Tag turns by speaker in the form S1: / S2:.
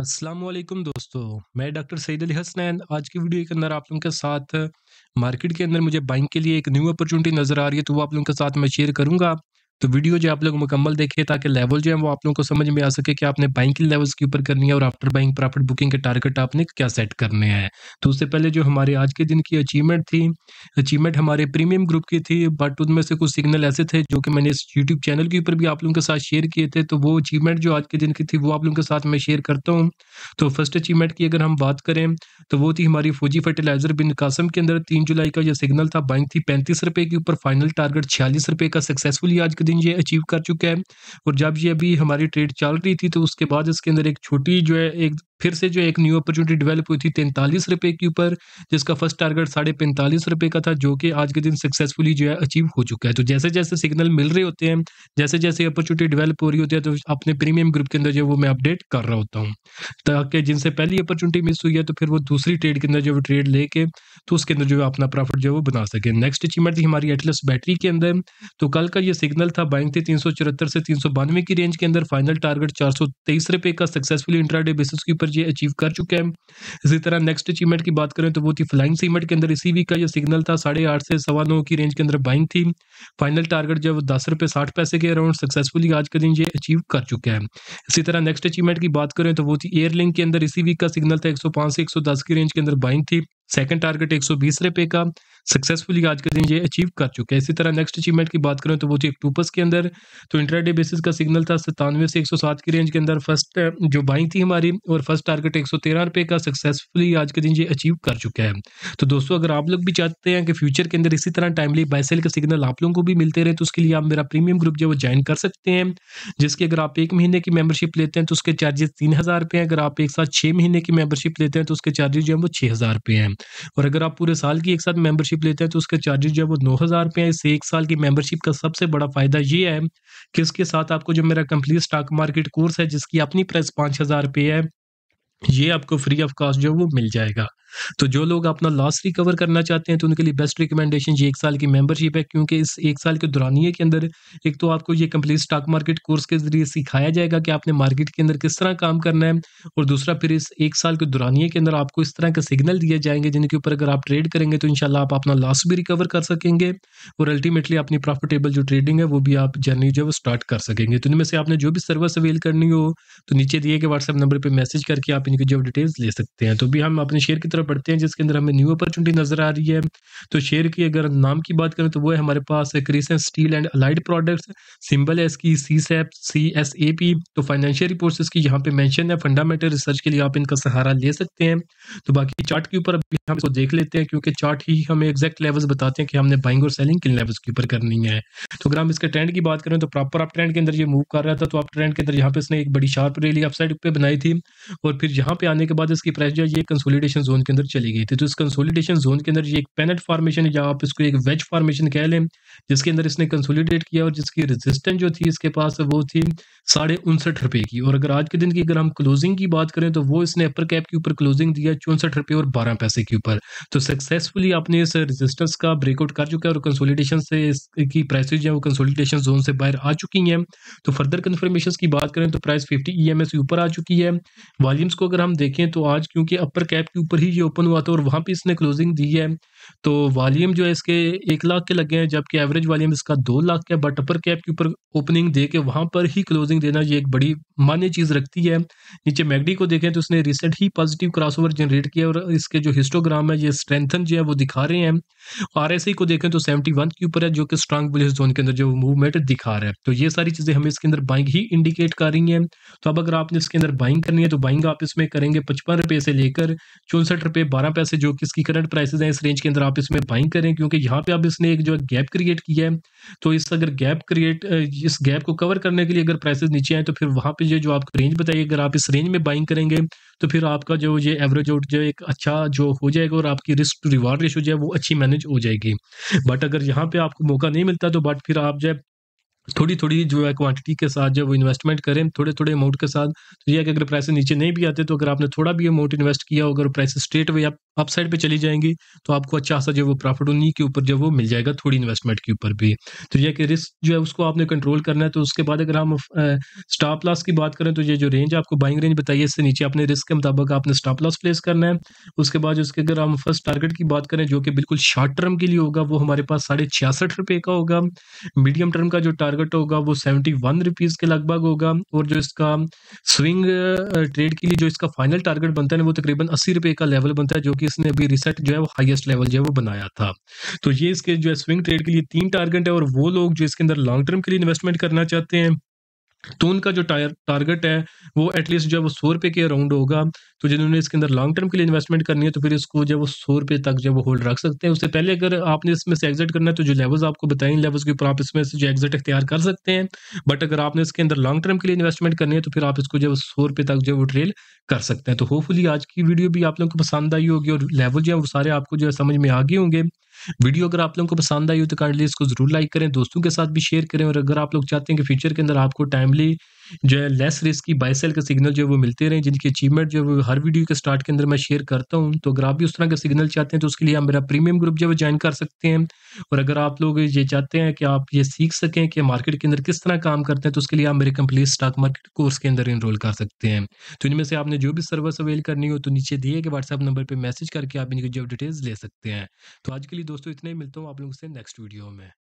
S1: असलम दोस्तों मैं डॉक्टर सईद अली हसनैन आज की वीडियो के अंदर आप लोगों के साथ मार्केट के अंदर मुझे बाइंग के लिए एक न्यू अपॉर्चुनिटी नज़र आ रही है तो वो आप लोगों के साथ मैं शेयर करूंगा तो वीडियो जो आप लोग मुकम्मल देखे ताकि लेवल जो है वो आप लोगों को समझ में आ सके कि आपने बाइंग की लेवल्स के ऊपर करनी है और आफ्टर बाइंग प्रॉफिट बुकिंग के टारगेट आपने क्या सेट करने हैं तो उससे पहले जो हमारे आज के दिन की अचीवमेंट थी अचीवमेंट हमारे प्रीमियम ग्रुप की थी बट उनमें से कुछ सिग्नल ऐसे थे जो कि मैंने इस यूट्यूब चैनल के ऊपर भी आप लोगों के साथ शेयर किए थे तो वो अचीवमेंट जो आज के दिन की थी वो आप लोगों के साथ मैं शेयर करता हूँ तो फर्स्ट अचीवमेंट की अगर हम बात करें तो वो थी हमारी फौजी फर्टिलाइजर बिन कासम के अंदर तीन जुलाई का जो सिग्नल था बाइंग थी पैंतीस रुपये के ऊपर फाइनल टारगेट छियालीस रुपये का सक्सेसफुली आज के दिन ये अचीव कर चुका है और जब ये अभी हमारी ट्रेड चल रही थी तो उसके बाद इसके अंदर एक छोटी जो है एक फिर से जो एक न्यू अपॉर्चुनिटी डेवलप हुई थी तैंतालीस रुपये के ऊपर जिसका फर्स्ट टारगेट साढ़े पैंतालीस रुपये का था जो कि आज के दिन सक्सेसफुली जो है अचीव हो चुका है तो जैसे जैसे सिग्नल मिल रहे होते हैं जैसे जैसे अपॉर्चुनिटी डेवलप हो रही होती है तो अपने प्रीमियम ग्रुप के अंदर जो वो मैं अपडेट कर रहा होता हूँ ताकि जिनसे पहली अपॉर्चुनिटी मिस हुई है तो फिर वो दूसरी ट्रेड के अंदर जो ट्रेड लेके तो उसके अंदर जो है अपना प्रॉफिट जो है वो बना सके नेक्स्ट अचीवमेंट थी हमारी एटलस बैटरी के अंदर तो कल का ये सिग्नल था बाइंग थे तीन से तीन की रेंज के अंदर फाइनल टारगेट चार सौ तेईस रुपए का सक्सेसफुल इंट्राडे बेसिस के ऊपर ये अचीव कर चुके हैं इसी तरह नेक्स्ट अचीवमेंट की बात करें तो वो थी फ्लाइंग सीमेंट के अंदर इसी वीक का जो सिग्नल था साढ़े आठ से सवा नौ की रेंज के अंदर बाइंग थी फाइनल टारगेट जब दस रुपये साठ पैसे के अराउंड सक्सेसफुली आज के दिन ये अचीव कर चुका है इसी तरह नेक्स्ट अचीवमेंट की बात करें तो वो थी एयरलिंग के अंदर इसी वीक का सिग्नल था एक सौ पांच से एक सौ दस की रेंज के अंदर बाइंग थी सेकंड टारगेट 120 रुपए का सक्सेसफुली आज के दिन ये अचीव कर चुके हैं इसी तरह नेक्स्ट अचीवमेंट की बात करें तो वो थी अक्टूपस के अंदर तो इंटरडे बेसिस का सिग्नल था सतानवे से 107 की रेंज के अंदर फर्स्ट जो बाइंग थी हमारी और फर्स्ट टारगेट 113 रुपए का सक्सेसफुली आज के दिन ये अचीव कर चुका है तो दोस्तों अगर आप लोग भी चाहते हैं कि फ्यूचर के अंदर इसी तरह टाइमली बाइसेल का सिग्नल आप लोगों को भी मिलते रहे तो उसके लिए आप मेरा प्रीमियम ग्रुप जो वो ज्वाइन कर सकते हैं जिसकी अगर आप एक महीने की मेम्बरशिप लेते हैं तो उसके चार्जेस तीन हज़ार रुपये हैं अगर आप एक साथ छः महीने की मेबरशिप लेते हैं तो उसके चार्जेस जो है वो छः हज़ार रुपये हैं और अगर आप पूरे साल की एक साथ मेंबरशिप लेते हैं तो उसके चार्जेस जो है वो नौ हज़ार रुपये इससे एक साल की मेंबरशिप का सबसे बड़ा फ़ायदा ये है कि उसके साथ आपको जो मेरा कंप्लीट स्टॉक मार्केट कोर्स है जिसकी अपनी प्राइस पाँच हज़ार रुपये है ये आपको फ्री ऑफ कॉस्ट जो है वो मिल जाएगा तो जो लोग अपना लॉस रिकवर करना चाहते हैं तो उनके लिए बेस्ट रिकमेंडेशन ये एक साल की मेंबरशिप है क्योंकि इस एक साल के दौरानिए के अंदर एक तो आपको ये कंप्लीट स्टॉक मार्केट कोर्स के जरिए सिखाया जाएगा कि आपने मार्केट के अंदर किस तरह काम करना है और दूसरा फिर इस एक साल के दौरानिए के अंदर आपको इस तरह के सिग्नल दिए जाएंगे जिनके ऊपर अगर आप ट्रेड करेंगे तो इनशाला आप अपना लॉस भी रिकवर कर सकेंगे और अल्टीमेटली अपनी प्रॉफिटेबल जो ट्रेडिंग है वो भी आप जर्नी जो है स्टार्ट कर सकेंगे तो इनमें से आपने जो भी सर्विस अवेल करनी हो तो नीचे दिए गए व्हाट्सएप नंबर पर मैसेज करके आप इनकी जो डिटेल्स ले सकते हैं तो भी हम अपने शेयर की तरफ में बढ़ते हैं जिसके अंदर हमें न्यू अपॉर्चुनिटी नजर आ रही है तो शेयर की अगर नाम की बात करें तो वो है हमारे पास Crescent steel and allied products symbol है इसकी CSAP C S A P तो फाइनेंशियल रिपोर्ट इसकी यहाँ पे मैंशन है फंडामेंटल रिसर्च के लिए आप इनका सहारा ले सकते हैं तो बाकी चार्ट के ऊपर हम इसको देख लेते हैं क्योंकि चार्ट ही हमें एग्जैक्ट लेवल्स बताते हैं कि हमने बाइंग और सेलिंग किन लेवल्स के ऊपर करनी है तो अगर हम इसके ट्रेंड की बात करें तो प्रॉपर आप ट्रेंड के अंदर ये मूव कर रहा था तो आप ट्रेंड के अंदर यहाँ पे इसने एक बड़ी शार्प रेली अपसाइड पे बनाई थी और फिर यहाँ पे आने के बाद इसकी प्राइस जो है ये कंसोलिडेशन जोन के अंदर चली गई थी तो इस कंसोलिडेशन जोन के अंदर ये एक पेनेट फार्मेशन या आप इसको एक वेज फार्मेशन कह लें जिसके अंदर इसने कंसोलिडेट किया और जिसकी रेजिस्टेंस जो थी इसके पास वो थी साढ़े उनसठ रुपये की और अगर आज के दिन की अगर हम क्लोजिंग की बात करें तो वो इसने अपर कैप के ऊपर क्लोजिंग दिया चौंसठ रुपये और बारह पैसे के ऊपर तो सक्सेसफुली आपने इस रेजिस्टेंस का ब्रेकआउट कर चुका है और कंसोलिडेशन से इसकी प्राइसेज जो है वो कंसोलिडेशन जोन से बाहर आ चुकी हैं तो फर्दर कन्फर्मेशन की बात करें तो price fifty E M S ऊपर आ चुकी है वॉल्यूम्स को अगर हम देखें तो आज क्योंकि अपर कैप के ऊपर ही ये ओपन हुआ था और वहाँ पे इसने क्लोजिंग दी है तो वॉल्यूम जो है इसके एक लाख के लगे हैं जबकि एवरेज वॉल्यूम इसका दो लाख का बट अपर कैप के ऊपर ओपनिंग दे के वहाँ पर ही क्लोजिंग देना ये एक बड़ी मान्य चीज़ रखती है नीचे मैगडी को देखें तो उसने रिसेंट ही पॉजिटिव क्रॉसओवर जनरेट किया और इसके जो हिस्टोग्राम है ये स्ट्रेंथन जो है वो दिखा रहे हैं आर को देखें तो सेवेंटी के ऊपर है जो कि स्ट्रांग बुलिस जोन के अंदर जो मूवमेंट दिखा रहा है तो ये सारी चीज़ें हमें इसके अंदर बाइंग ही इंडिकेट कर रही हैं तो अब अगर आपने इसके अंदर बाइंग करनी है तो बाइंग आप इसमें करेंगे पचपन रुपये से लेकर चौंसठ आठ पे बारह पैसे जो कि इसकी करंट प्राइसेस हैं इस रेंज के अंदर आप इसमें बाइंग करें क्योंकि यहाँ पे आप इसने एक जो गैप क्रिएट किया है तो इस अगर गैप क्रिएट इस गैप को कवर करने के लिए अगर प्राइसेस नीचे आए तो फिर वहाँ पे जो आपको रेंज बताइए अगर आप इस रेंज में बाइंग करेंगे तो फिर आपका जो ये एवरेज आउट जो एक अच्छा जो हो जाएगा और आपकी रिस्क टू रिवार्ड रेशो जो है वो अच्छी मैनेज हो जाएगी बट अगर यहाँ पे आपको मौका नहीं मिलता तो बट फिर आप जो थोड़ी थोड़ी जो है क्वांटिटी के साथ जो वो इन्वेस्टमेंट करें थोड़े थोड़े अमाउंट के साथ तो यह है कि अगर प्राइस नीचे नहीं भी आते तो अगर आपने थोड़ा भी अमाउंट इन्वेस्ट किया हो अगर प्राइस स्ट्रेट वे आप आप साइड पे चली जाएंगी तो आपको अच्छा खासा जो वो प्रॉफिट उन्हीं के ऊपर जो वो मिल जाएगा थोड़ी इन्वेस्टमेंट के ऊपर भी तो यह कि रिस्क जो है उसको आपने कंट्रोल करना है तो उसके बाद अगर हम स्टॉप लॉस की बात करें तो ये जो रेंज आपको बाइंग रेंज बताइए इससे नीचे अपने रिस्क के मुताबिक आपने स्टॉप लॉस प्लेस करना है उसके बाद उसके अगर हम फर्स्ट टारगेट की बात करें जो कि बिल्कुल शॉर्ट टर्म के लिए होगा वो हमारे पास साढ़े छियासठ रुपये का होगा मीडियम टर्म का जो टारगेट होगा वो सेवेंटी वन रुपीज़ के लगभग होगा और जो इसका स्विंग ट्रेड के लिए जो इसका फाइनल टारगेट बनता है वो तकरीबन अस्सी रुपये का लेवल बनता है जो कि क्योंकि इसने अभी रिसेट जो है वो हाईएस्ट लेवल जो है वो बनाया था तो ये इसके जो है स्विंग ट्रेड के लिए तीन टारगेट है और वो लोग जो इसके अंदर लॉन्ग टर्म के लिए इन्वेस्टमेंट करना चाहते हैं तो उनका जो टायर टारगेट है वो एटलीस्ट जो है वो सौ रुपये के अराउंड होगा तो जिन्होंने इसके अंदर लॉन्ग टर्म के लिए इन्वेस्टमेंट करनी है तो फिर इसको जो है वो सौ रुपये तक जो है वो होल्ड रख सकते हैं उससे पहले अगर आपने इसमें से एग्जिट करना है तो जो लेवल्स आपको बताएं लेवल्स के ऊपर आप इसमें से जो एग्जिट अख्तियार कर सकते हैं बट अगर आपने इसके अंदर लॉन्ग टर्म के लिए इन्वेस्टमेंट करनी है तो फिर आप इसको जो है सौ रुपये तक जो है वो ट्रेल कर सकते हैं तो होपफुली आज की वीडियो भी आप लोगों को पसंद आई होगी और लेवल जो है वो सारे आपको जो है समझ में आ गए होंगे वीडियो अगर आप लोगों को पसंद आई हो तो लीजिए इसको जरूर लाइक करें दोस्तों के साथ भी शेयर करें और अगर आप लोग चाहते हैं कि फ्यूचर के अंदर आपको टाइमली जो है लेस रिस्क की बाई सेल के सिग्नल जो है वो मिलते रहे जिनकी अचीवमेंट जो है वो हर वीडियो के स्टार्ट के अंदर मैं शेयर करता हूँ तो अगर आप भी उस तरह के सिग्नल चाहते हैं तो उसके लिए आप मेरा प्रीमियम ग्रुप जो है ज्वाइन कर सकते हैं और अगर आप लोग ये चाहते हैं कि आप ये सीख सकें कि मार्केट के अंदर किस तरह काम करते हैं तो उसके लिए आप मेरे कंप्लीट स्टॉक मार्केट कोर्स के अंदर इनरोल कर सकते हैं तो इनमें से आपने जो भी सर्विस अवेल करनी हो तो नीचे दिए गए व्हाट्सअप नंबर पर मैसेज करके आप इनकी जो डिटेल्स ले सकते हैं तो आज के लिए दोस्तों इतने ही मिलता हूँ आप लोगों से नेक्स्ट वीडियो में